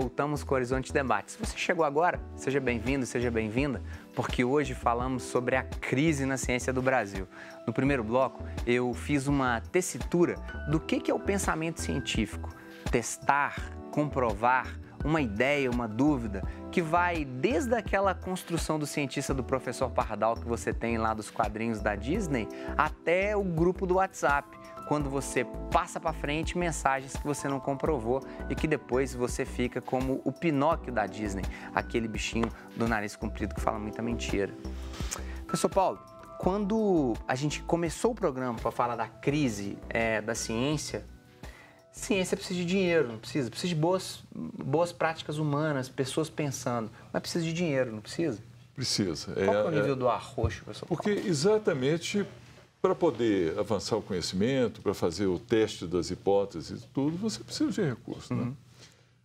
voltamos com o Horizonte Debate. Se você chegou agora, seja bem-vindo, seja bem-vinda, porque hoje falamos sobre a crise na ciência do Brasil. No primeiro bloco, eu fiz uma tessitura do que, que é o pensamento científico. Testar, comprovar, uma ideia, uma dúvida, que vai desde aquela construção do cientista do professor Pardal que você tem lá dos quadrinhos da Disney, até o grupo do WhatsApp quando você passa para frente mensagens que você não comprovou e que depois você fica como o Pinóquio da Disney, aquele bichinho do nariz comprido que fala muita mentira. Professor Paulo, quando a gente começou o programa para falar da crise é, da ciência, ciência precisa de dinheiro, não precisa? Precisa de boas, boas práticas humanas, pessoas pensando, mas precisa de dinheiro, não precisa? Precisa. Qual é, é o é, nível é... do arroxo, professor? Porque exatamente para poder avançar o conhecimento, para fazer o teste das hipóteses e tudo, você precisa de recursos. Né? Uhum. Né?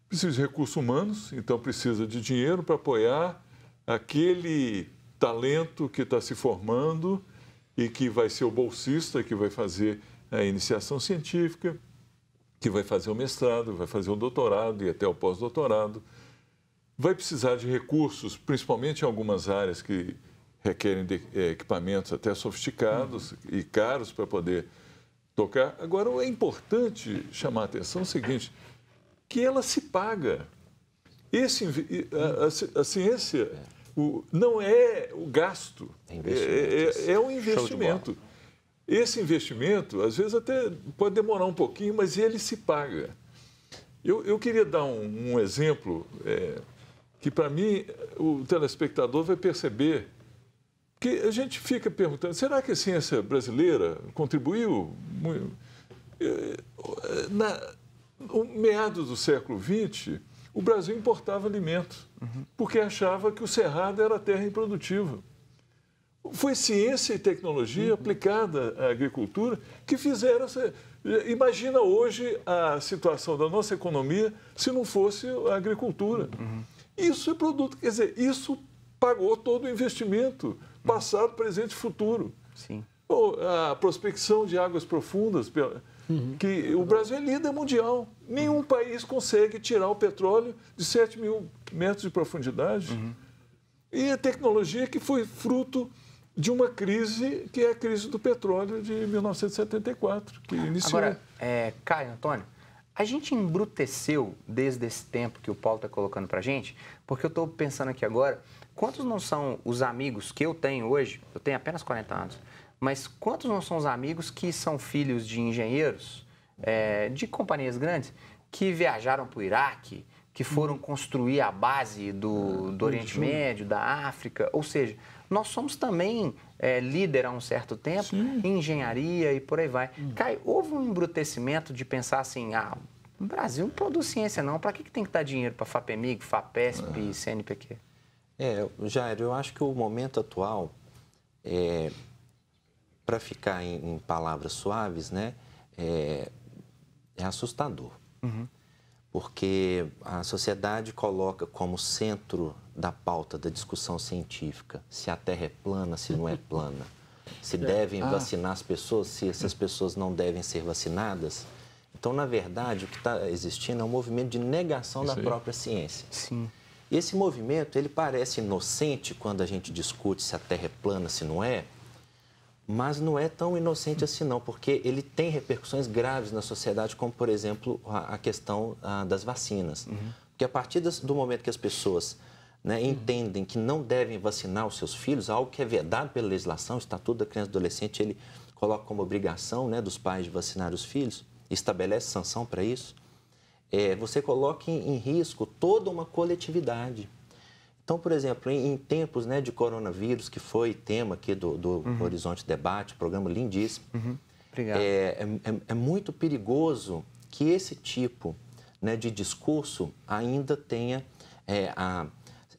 Precisa de recursos humanos, então precisa de dinheiro para apoiar aquele talento que está se formando e que vai ser o bolsista, que vai fazer a iniciação científica, que vai fazer o mestrado, vai fazer o doutorado e até o pós-doutorado. Vai precisar de recursos, principalmente em algumas áreas que requerem de, é, equipamentos até sofisticados e caros para poder tocar. Agora, é importante chamar a atenção o seguinte, que ela se paga. Esse, a, a, a ciência o, não é o gasto, é, é, é um investimento. Esse investimento, às vezes, até pode demorar um pouquinho, mas ele se paga. Eu, eu queria dar um, um exemplo é, que, para mim, o telespectador vai perceber que a gente fica perguntando, será que a ciência brasileira contribuiu muito? Eh, na, no meados do século XX, o Brasil importava alimentos, uhum. porque achava que o cerrado era terra improdutiva. Foi ciência e tecnologia uhum. aplicada à agricultura que fizeram essa... Imagina hoje a situação da nossa economia se não fosse a agricultura. Uhum. Isso é produto, quer dizer, isso pagou todo o investimento Passado, presente e futuro. Sim. Ou a prospecção de águas profundas, uhum. que o Brasil é líder mundial. Nenhum país consegue tirar o petróleo de 7 mil metros de profundidade. Uhum. E a tecnologia que foi fruto de uma crise, que é a crise do petróleo de 1974, que iniciou. Agora, é, Caio, Antônio, a gente embruteceu desde esse tempo que o Paulo está colocando para gente, porque eu estou pensando aqui agora Quantos não são os amigos que eu tenho hoje? Eu tenho apenas 40 anos. Mas quantos não são os amigos que são filhos de engenheiros, é, de companhias grandes, que viajaram para o Iraque, que foram uhum. construir a base do, ah, do Oriente Médio, da África? Ou seja, nós somos também é, líder há um certo tempo Sim. em engenharia e por aí vai. Hum. Cai, houve um embrutecimento de pensar assim, ah, o Brasil não produz ciência não, para que, que tem que dar dinheiro para FAPEMIG, FAPESP, é. CNPq? É, Jair, eu acho que o momento atual, é, para ficar em, em, palavras suaves, né, é, é assustador. Uhum. Porque a sociedade coloca como centro da pauta da discussão científica se a Terra é plana, se não é plana, se devem ah. vacinar as pessoas, se essas pessoas não devem ser vacinadas. Então, na verdade, o que está existindo é um movimento de negação Isso da aí. própria ciência. Sim. Esse movimento, ele parece inocente quando a gente discute se a Terra é plana, se não é, mas não é tão inocente assim não, porque ele tem repercussões graves na sociedade, como, por exemplo, a questão das vacinas. Uhum. Porque a partir do momento que as pessoas né, uhum. entendem que não devem vacinar os seus filhos, algo que é vedado pela legislação, o Estatuto da Criança e Adolescente, ele coloca como obrigação né, dos pais de vacinar os filhos, estabelece sanção para isso, é, você coloca em, em risco toda uma coletividade. Então, por exemplo, em, em, tempos né, de coronavírus, que foi tema aqui do, do uhum. Horizonte Debate, programa lindíssimo, uhum. Obrigado. É, é, é, é muito perigoso que esse tipo né, de discurso ainda tenha é, a,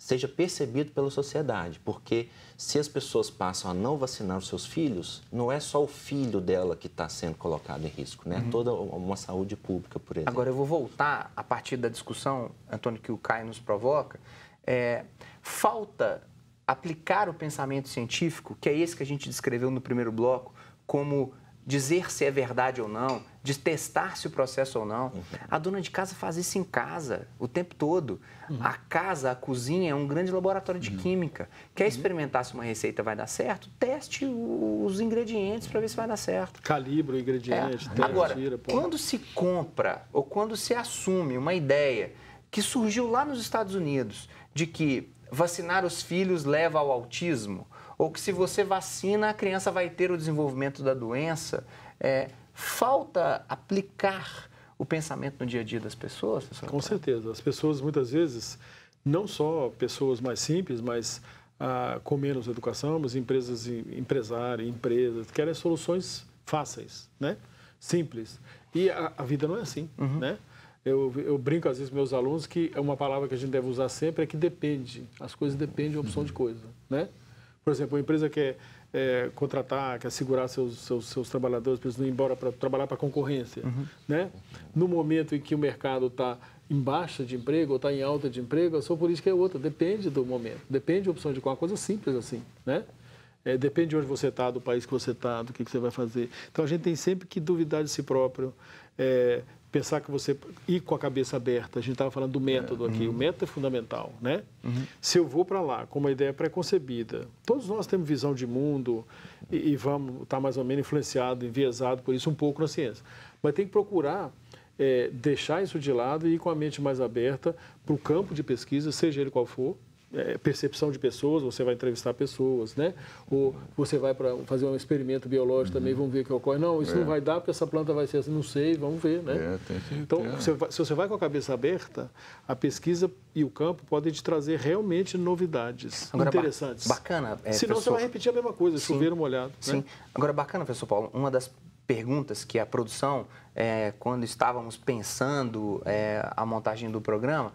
seja percebido pela sociedade, porque se as pessoas passam a não vacinar os seus filhos, não é só o filho dela que está sendo colocado em risco, né? É uhum. Toda uma saúde pública, por exemplo. Agora eu vou voltar a partir da discussão, Antônio, que o Caio nos provoca. É, falta aplicar o pensamento científico, que é esse que a gente descreveu no primeiro bloco, como dizer se é verdade ou não, de testar se o processo ou não. Uhum. A dona de casa faz isso em casa, o tempo todo. Uhum. A casa, a cozinha é um grande laboratório de uhum. química. Quer uhum. experimentar se uma receita vai dar certo? Teste os ingredientes para ver se vai dar certo. Calibra o ingrediente. É. Agora, tira, quando se compra ou quando se assume uma ideia que surgiu lá nos Estados Unidos de que vacinar os filhos leva ao autismo, ou que se você vacina, a criança vai ter o desenvolvimento da doença. É, falta aplicar o pensamento no dia a dia das pessoas? Com certeza. As pessoas, muitas vezes, não só pessoas mais simples, mas ah, com menos educação, mas empresas, empresários, empresas, querem soluções fáceis, né? simples. E a, a vida não é assim. Uhum. Né? Eu, eu, brinco às vezes com meus alunos que uma palavra que a gente deve usar sempre é que depende. As coisas dependem de opção uhum. de coisa. Né? Por exemplo, uma empresa quer é, contratar, quer segurar seus, seus, seus trabalhadores para eles não ir embora para trabalhar para concorrência. Uhum. Né? No momento em que o mercado está em baixa de emprego ou está em alta de emprego, a sua política é outra. Depende do momento, depende da opção de qual coisa simples assim. Né? É, depende de onde você está, do país que você está, do que, que, você vai fazer. Então a gente tem sempre que duvidar de si próprio, é, pensar que você ir com a cabeça aberta. A gente estava falando do método é, aqui. Uhum. O método é fundamental, né? Uhum. Se eu vou para lá com uma ideia preconcebida, todos nós temos visão de mundo e, e vamos estar tá mais ou menos influenciado, enviesado por isso um pouco na ciência. Mas tem que procurar é, deixar isso de lado e ir com a mente mais aberta para o campo de pesquisa, seja ele qual for, é, percepção de pessoas, você vai entrevistar pessoas, né? Ou você vai para fazer um experimento biológico uhum. também, vamos ver o que ocorre. Não, isso é. não vai dar porque essa planta vai ser assim, não sei, vamos ver, né? É, tem então, tem. se você vai com a cabeça aberta, a pesquisa e o campo podem te trazer realmente novidades Agora, interessantes. Ba bacana. É, Senão professor... você vai repetir a mesma coisa, Sim. chover molhado. Né? Sim. Né? Agora, bacana, professor Paulo, uma das perguntas que a produção, é, quando estávamos pensando é, a montagem do programa,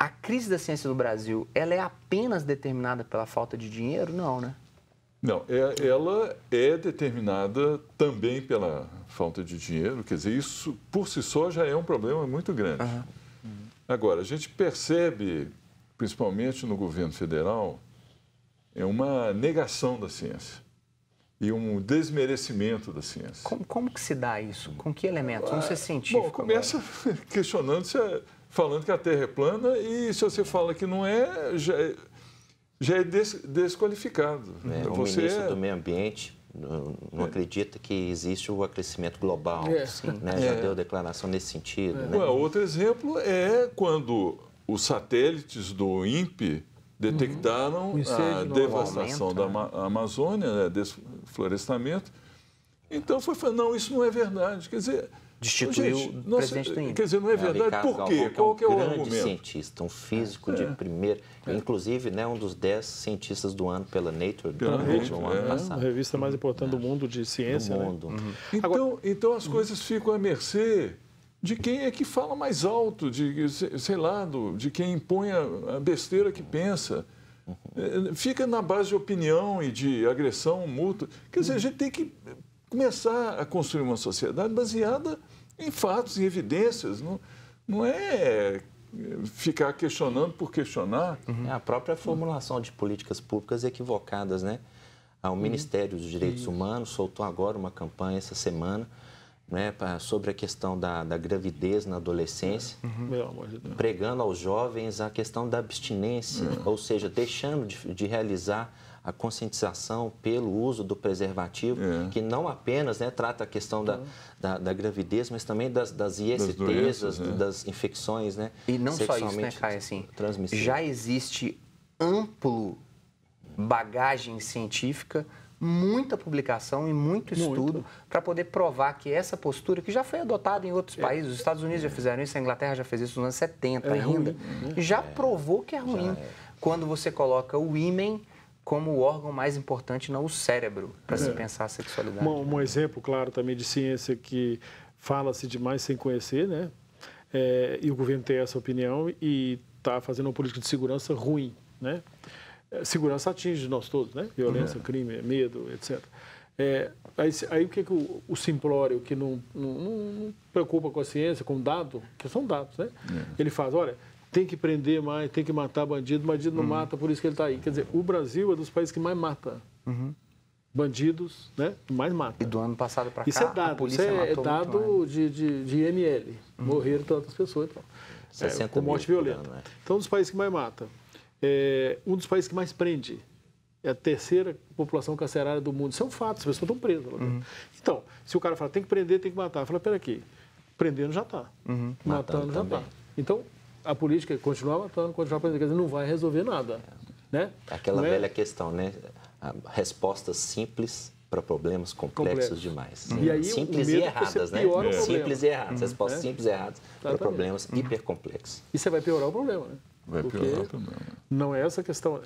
a crise da ciência do Brasil, ela é apenas determinada pela falta de dinheiro? Não, né? Não, é, ela é determinada também pela falta de dinheiro, quer dizer, isso por si só já é um problema muito grande. Uhum. Agora, a gente percebe, principalmente no governo federal, é uma negação da ciência e um desmerecimento da ciência. Como, como que se dá isso? Com que elementos? Vamos ser científicos. Bom, começa agora. questionando se é, falando que a Terra é plana e se você fala que não é, já é, já é des, desqualificado. É, então você o ministro é do meio ambiente não, não é. acredita que existe o aquecimento global. É. Assim, né? Já deu declaração nesse sentido. Né? Ué, outro exemplo é quando os satélites do INPE uhum. detectaram uhum. a devastação da né? Amazônia, né? florestamento. Então foi falando, não, isso não é verdade. Quer dizer. Destituiu gente, o nossa, presidente do INPE. Quer dizer, não é, verdade. Por quê? É Qual que é, o argumento? grande cientista, um físico é. de primeiro, é. inclusive né, um dos dez cientistas do ano pela Nature, pela do né, Nature, ano, é. passado. A revista mais importante do uhum. mundo de ciência. Do né? mundo. Né? Uhum. Então, Agora... então as coisas ficam à mercê de quem é que fala mais alto, de, sei lá, do, de quem impõe a besteira que pensa. Uhum. Fica na base de opinião e de agressão mútua. Quer dizer, a gente tem que começar a construir uma sociedade baseada em fatos, em evidências. Não, não é ficar questionando por questionar. Uhum. É a própria formulação de políticas públicas equivocadas, né? Ah, o Ministério dos Direitos Humanos soltou agora uma campanha essa semana né, pra, sobre a questão da, da gravidez na adolescência, uhum. uhum. pregando aos jovens a questão da abstinência, uhum. ou seja, deixando de, de, realizar a conscientização pelo uso do preservativo, uhum. que não apenas né, trata a questão da, uhum. da, da, gravidez, mas também das, das ISTs, das, doenças, das, é. das infecções né, E não só isso, né, assim, já existe amplo bagagem científica muita publicação e muito estudo para poder provar que essa postura, que já foi adotada em outros é. países, os Estados Unidos já fizeram isso, a Inglaterra já fez isso nos anos 70 é ainda, ruim. já provou que é ruim é. quando você coloca o imen como o órgão mais importante, não o cérebro, para se é. pensar a sexualidade. Um, um exemplo, claro, também de ciência que fala-se demais sem conhecer, né? É, e o governo tem essa opinião e está fazendo uma política de segurança ruim, né? É, segurança atinge nós todos, né? Violência, uhum. crime, medo, etc. É, aí, aí, o que, que o, o simplório, que não, não, não, preocupa com a ciência, com dado, que são dados, né? É. Ele faz, olha, tem que prender mais, tem que matar bandido, bandido não uhum. mata, por isso que ele está aí. Quer dizer, o Brasil é dos países que mais mata. Uhum. Bandidos, né? Mais mata. E do ano passado para cá, isso é dado, a polícia isso é, é dado né? de, de, de IML. Uhum. Morreram tantas pessoas. Então. 60 é, com morte violenta. Ano, né? Então, dos países que mais mata é um dos países que mais prende. É a terceira população carcerária do mundo. Isso é um fato, as pessoas estão presas. Uhum. Então, se o cara fala, tem que prender, tem que matar, fala, peraí, prendendo já está, uhum. matando, matando já está. Então, a política é continuar matando, continuar prendendo, quer dizer, não vai resolver nada. É. Né? Aquela não é? velha questão, né? Respostas simples para problemas complexos Complexo. demais. Uhum. E aí, simples e é erradas, né? Uhum. É. Simples e erradas, respostas simples e erradas para problemas uhum. hipercomplexos. E você vai piorar o problema, né? Vai Porque... piorar o problema. Não é essa a questão.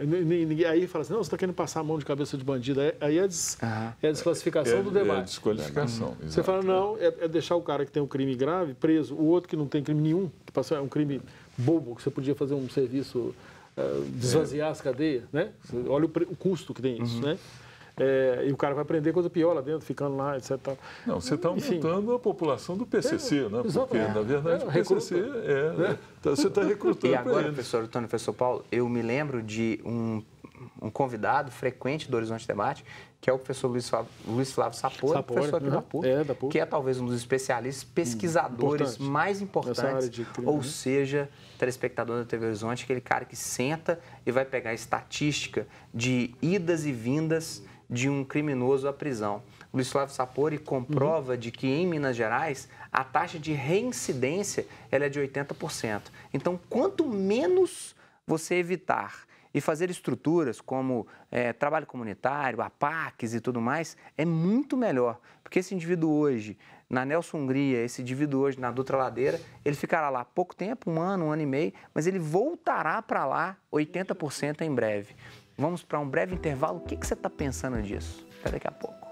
aí fala assim, não, você está querendo passar a mão de cabeça de bandido. Aí é, des, é a desclassificação é, do é debate. É a desqualificação. Uhum. Você fala, não, é, é, deixar o cara que tem um crime grave preso, o outro que não tem crime nenhum, que passou, é um crime bobo, que você podia fazer um serviço, uh, desvaziar as cadeias, né? Você olha o, pre, o, custo que tem isso, uhum. né? É, e o cara vai aprender coisa pior lá dentro, ficando lá, etc. Não, você está aumentando a população do PCC, é, né? Porque, é, na verdade, é, o PCC é, é tá, você está recrutando E agora, professor Antônio, professor Paulo, eu me lembro de um, um convidado frequente do Horizonte Debate, que é o professor Luiz, Flávio, Luiz Flávio Sapor, Sapor professor aqui uhum. da, PUC, é, da PUC, que é talvez um dos especialistas, hum, pesquisadores Importante. mais importantes, crime, ou né? seja, telespectador da TV Horizonte, aquele cara que senta e vai pegar estatística de idas e vindas de um criminoso à prisão. Luiz Flávio Sapori comprova uhum. de que em Minas Gerais a taxa de reincidência ela é de 80%. Então, quanto menos você evitar e fazer estruturas como é, trabalho comunitário, APACs e tudo mais, é muito melhor. Porque esse indivíduo hoje, na Nelson Hungria, esse indivíduo hoje na Dutra Ladeira, ele ficará lá pouco tempo, um ano, um ano e meio, mas ele voltará para lá 80% em breve. Vamos para um breve intervalo. O que, que você está pensando disso? Até daqui a pouco.